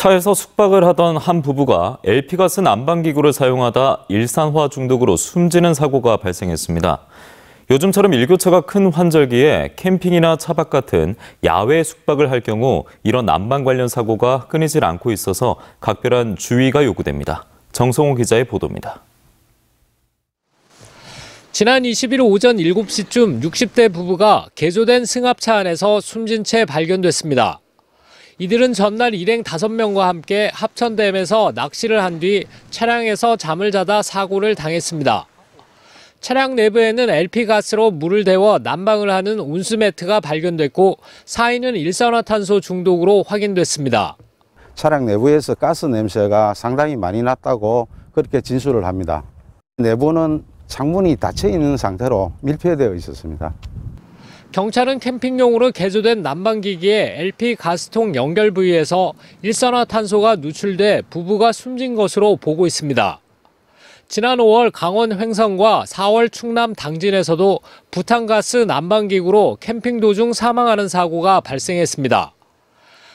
차에서 숙박을 하던 한 부부가 LP가 쓴 안방기구를 사용하다 일산화 중독으로 숨지는 사고가 발생했습니다. 요즘처럼 일교차가 큰 환절기에 캠핑이나 차박 같은 야외 숙박을 할 경우 이런 난방 관련 사고가 끊이질 않고 있어서 각별한 주의가 요구됩니다. 정성호 기자의 보도입니다. 지난 2 1일 오전 7시쯤 60대 부부가 개조된 승합차 안에서 숨진 채 발견됐습니다. 이들은 전날 일행 5명과 함께 합천댐에서 낚시를 한 뒤 차량에서 잠을 자다 사고를 당했습니다. 차량 내부에는 LP가스로 물을 데워 난방을 하는 온수매트가 발견됐고 사인은 일산화탄소 중독으로 확인됐습니다. 차량 내부에서 가스 냄새가 상당히 많이 났다고 그렇게 진술을 합니다. 내부는 창문이 닫혀 있는 상태로 밀폐되어 있었습니다. 경찰은 캠핑용으로 개조된 난방기기에 LP 가스통 연결 부위에서 일산화탄소가 누출돼 부부가 숨진 것으로 보고 있습니다. 지난 5월 강원 횡성과 4월 충남 당진에서도 부탄가스 난방기구로 캠핑 도중 사망하는 사고가 발생했습니다.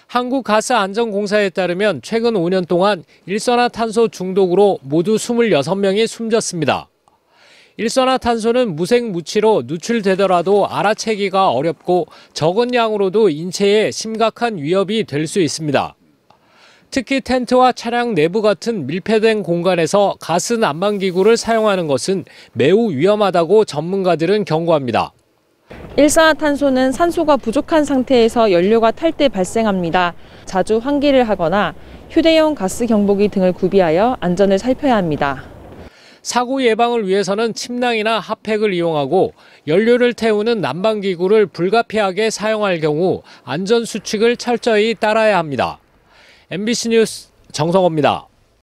한국가스안전공사에 따르면 최근 5년 동안 일산화탄소 중독으로 모두 26명이 숨졌습니다. 일산화탄소는 무색무취로 누출되더라도 알아채기가 어렵고 적은 양으로도 인체에 심각한 위협이 될 수 있습니다. 특히 텐트와 차량 내부 같은 밀폐된 공간에서 가스 난방기구를 사용하는 것은 매우 위험하다고 전문가들은 경고합니다. 일산화탄소는 산소가 부족한 상태에서 연료가 탈 때 발생합니다. 자주 환기를 하거나 휴대용 가스 경보기 등을 구비하여 안전을 살펴야 합니다. 사고 예방을 위해서는 침낭이나 핫팩을 이용하고 연료를 태우는 난방기구를 불가피하게 사용할 경우 안전수칙을 철저히 따라야 합니다. MBC 뉴스 정성호입니다.